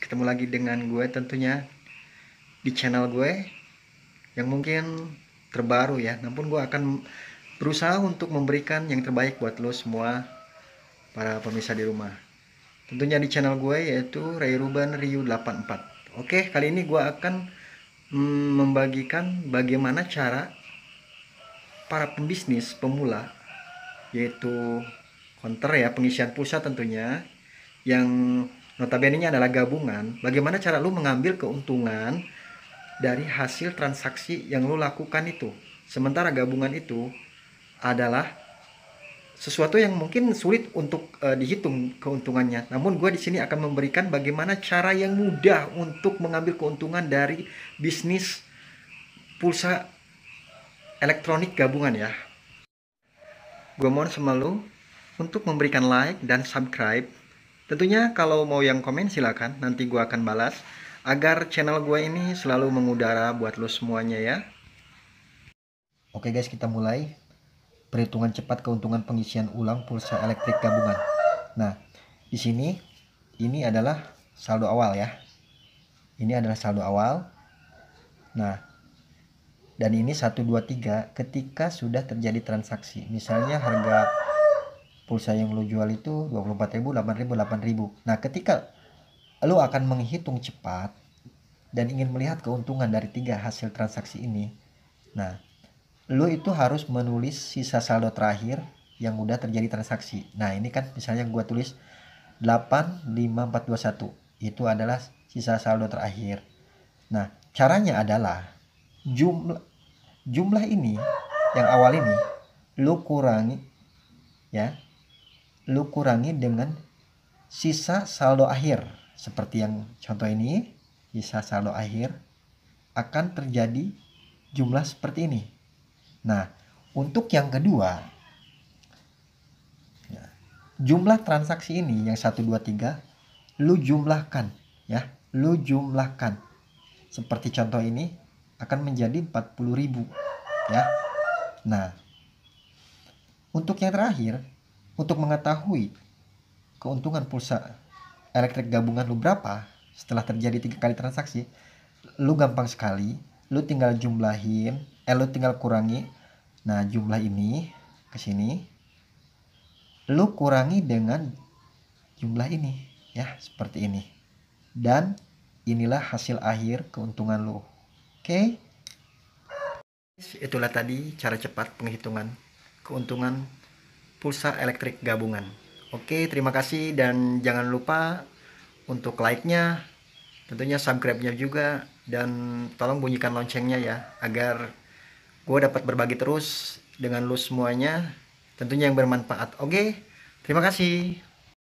ketemu lagi dengan gue tentunya di channel gue yang mungkin terbaru ya namun gue akan berusaha untuk memberikan yang terbaik buat lo semua para pemirsa di rumah tentunya di channel gue yaitu Ray Ruben Ryu 84 oke kali ini gue akan mm, membagikan bagaimana cara para pembisnis pemula yaitu konter ya pengisian pulsa tentunya yang notabene ini adalah gabungan bagaimana cara lu mengambil keuntungan dari hasil transaksi yang lu lakukan itu sementara gabungan itu adalah sesuatu yang mungkin sulit untuk uh, dihitung keuntungannya. Namun gue di sini akan memberikan bagaimana cara yang mudah untuk mengambil keuntungan dari bisnis pulsa elektronik gabungan ya. Gue mohon semalu untuk memberikan like dan subscribe Tentunya kalau mau yang komen silakan, nanti gue akan balas agar channel gue ini selalu mengudara buat lo semuanya ya. Oke guys, kita mulai. Perhitungan cepat keuntungan pengisian ulang pulsa elektrik gabungan. Nah, di sini ini adalah saldo awal ya. Ini adalah saldo awal. Nah, dan ini 123 ketika sudah terjadi transaksi. Misalnya harga pulsa yang lo jual itu 24.000, 8.000, 8.000. Nah, ketika lo akan menghitung cepat dan ingin melihat keuntungan dari tiga hasil transaksi ini, nah, lo itu harus menulis sisa saldo terakhir yang udah terjadi transaksi. Nah, ini kan misalnya gue tulis 85421. Itu adalah sisa saldo terakhir. Nah, caranya adalah jumlah jumlah ini yang awal ini lo kurangi ya lu kurangi dengan sisa saldo akhir. Seperti yang contoh ini, sisa saldo akhir akan terjadi jumlah seperti ini. Nah, untuk yang kedua, ya, jumlah transaksi ini yang 1 2 3 lu jumlahkan ya, lu jumlahkan. Seperti contoh ini akan menjadi 40.000 ya. Nah, untuk yang terakhir untuk mengetahui keuntungan pulsa elektrik gabungan lu berapa setelah terjadi tiga kali transaksi, lu gampang sekali, lu tinggal jumlahin, eh lu tinggal kurangi. Nah, jumlah ini ke sini lu kurangi dengan jumlah ini ya, seperti ini. Dan inilah hasil akhir keuntungan lu. Oke. Okay? Itulah tadi cara cepat penghitungan keuntungan pulsa elektrik gabungan. Oke, terima kasih dan jangan lupa untuk like-nya, tentunya subscribe-nya juga dan tolong bunyikan loncengnya ya agar gue dapat berbagi terus dengan lu semuanya tentunya yang bermanfaat. Oke, terima kasih.